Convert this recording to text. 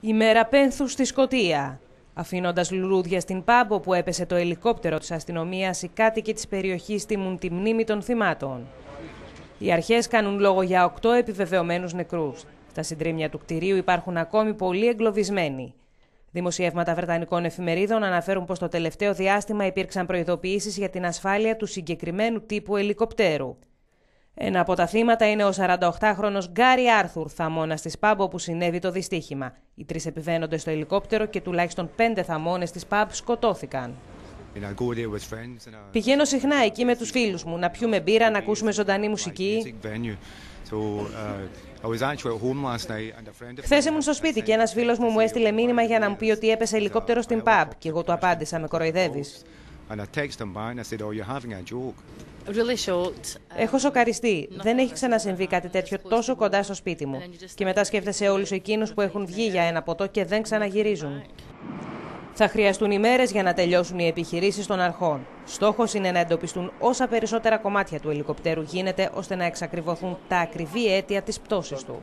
ημέρα πένθου στη σκοτία. Αφήνοντας λουλούδια στην πάμπο που έπεσε το ελικόπτερο της αστυνομίας, οι κάτοικοι της περιοχής τιμούν τη μνήμη των θυμάτων. Οι αρχές κάνουν λόγο για οκτώ επιβεβαιωμένους νεκρούς. Στα συντρίμια του κτηρίου υπάρχουν ακόμη πολλοί εγκλωβισμένοι. Δημοσιεύματα βρετανικών εφημερίδων αναφέρουν πως το τελευταίο διάστημα υπήρξαν προειδοποιήσεις για την ασφάλεια του συγκεκριμένου τύπου ελικοπτέρου. Ένα από τα θύματα είναι ο 48χρονος Γκάρι Άρθουρ, θαμώνας της ΠΑΜΠ όπου συνέβη το δυστύχημα. Οι τρεις επιβαίνονται στο ελικόπτερο και τουλάχιστον πέντε θαμώνες της ΠΑΜΠ σκοτώθηκαν. Uh, Πηγαίνω συχνά εκεί με τους φίλους μου, να πιούμε μπύρα, να ακούσουμε ζωντανή μουσική. Uh, Χθες ήμουν στο σπίτι και ένας φίλος μου μου έστειλε μήνυμα για να μου πει ότι έπεσε ελικόπτερο στην pub uh, και εγώ του απάντησα, με κοροϊδεύεις. Έχω σοκαριστεί. Δεν έχει ξανασυμβεί κάτι τέτοιο τόσο κοντά στο σπίτι μου. Και μετά σκέφτεσαι όλους εκείνους που έχουν βγει για ένα ποτό και δεν ξαναγυρίζουν. Θα χρειαστούν ημέρες για να τελειώσουν οι επιχειρήσεις των αρχών. Στόχος είναι να εντοπιστούν όσα περισσότερα κομμάτια του ελικοπτέρου γίνεται ώστε να εξακριβωθούν τα ακριβή αίτια της πτώσης του.